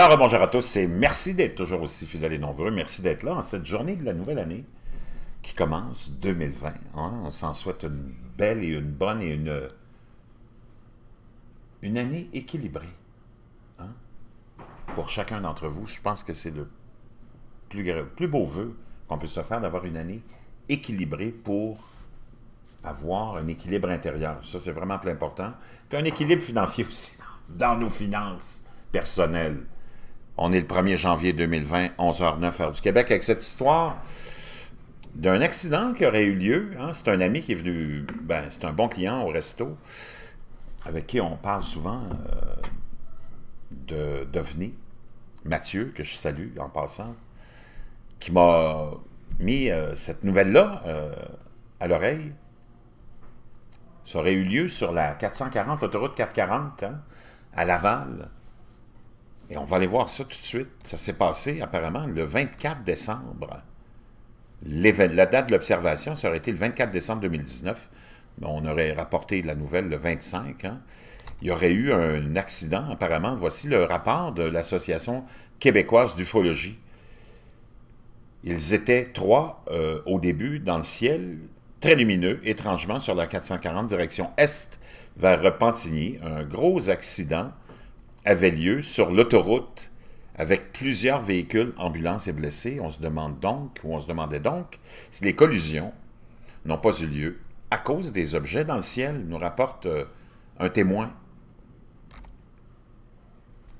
Alors, bonjour à tous et merci d'être toujours aussi fidèles et nombreux. Merci d'être là en cette journée de la nouvelle année qui commence 2020. Hein? On s'en souhaite une belle et une bonne et une, une année équilibrée. Hein? Pour chacun d'entre vous, je pense que c'est le plus, beau vœu qu'on puisse se faire d'avoir une année équilibrée pour avoir un équilibre intérieur. Ça, c'est vraiment plus important. Puis un équilibre financier aussi dans nos finances personnelles. On est le 1er janvier 2020, 11h09 heure du Québec, avec cette histoire d'un accident qui aurait eu lieu. Hein. C'est un ami qui est venu, ben, c'est un bon client au resto, avec qui on parle souvent euh, de d'OVNI, Mathieu, que je salue en passant, qui m'a mis euh, cette nouvelle-là euh, à l'oreille. Ça aurait eu lieu sur la 440, l'autoroute 440, hein, à Laval. Et on va aller voir ça tout de suite. Ça s'est passé apparemment le 24 décembre. La date de l'observation, ça aurait été le 24 décembre 2019. On aurait rapporté la nouvelle le 25. Hein. Il y aurait eu un accident, apparemment. Voici le rapport de l'Association québécoise d'ufologie. Ils étaient trois euh, au début dans le ciel, très lumineux, étrangement, sur la 440 direction est vers Repentigny. Un gros accident avait lieu sur l'autoroute avec plusieurs véhicules, ambulances et blessés. On se demande donc, ou on se demandait donc, si les collusions n'ont pas eu lieu à cause des objets dans le ciel, nous rapporte euh, un témoin.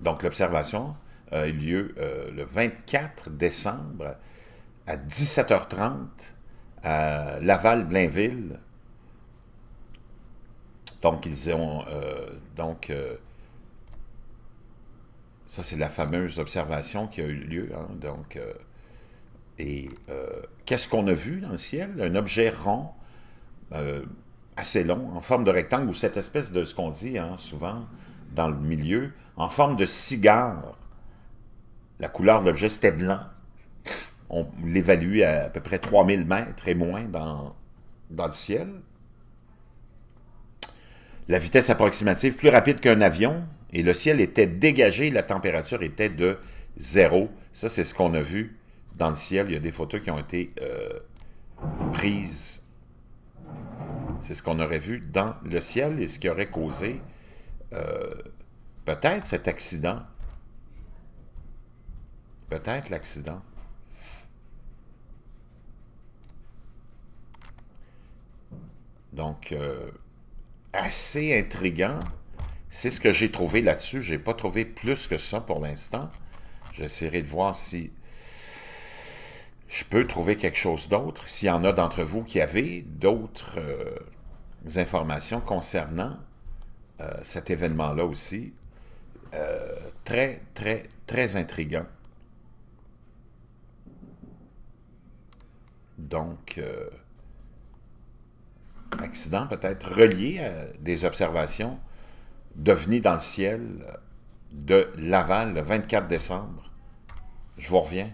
Donc l'observation a eu lieu euh, le 24 décembre à 17h30 à Laval-Blainville. Donc ils ont... Euh, donc ça, c'est la fameuse observation qui a eu lieu. Hein. donc, euh, et euh, qu'est-ce qu'on a vu dans le ciel? Un objet rond, euh, assez long, en forme de rectangle, ou cette espèce de ce qu'on dit hein, souvent dans le milieu, en forme de cigare. La couleur de l'objet, c'était blanc. On l'évalue à à peu près 3000 mètres et moins dans, dans le ciel. La vitesse approximative plus rapide qu'un avion et le ciel était dégagé, la température était de zéro. Ça, c'est ce qu'on a vu dans le ciel. Il y a des photos qui ont été euh, prises. C'est ce qu'on aurait vu dans le ciel et ce qui aurait causé euh, peut-être cet accident. Peut-être l'accident. Donc, euh, assez intriguant. C'est ce que j'ai trouvé là-dessus. J'ai pas trouvé plus que ça pour l'instant. J'essaierai de voir si je peux trouver quelque chose d'autre. S'il y en a d'entre vous qui avez d'autres euh, informations concernant euh, cet événement-là aussi, euh, très, très, très intriguant. Donc, peut-être relié à des observations devenues dans le ciel de Laval le 24 décembre. Je vous reviens.